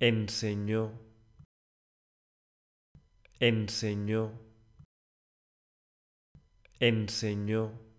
enseñó, enseñó, enseñó.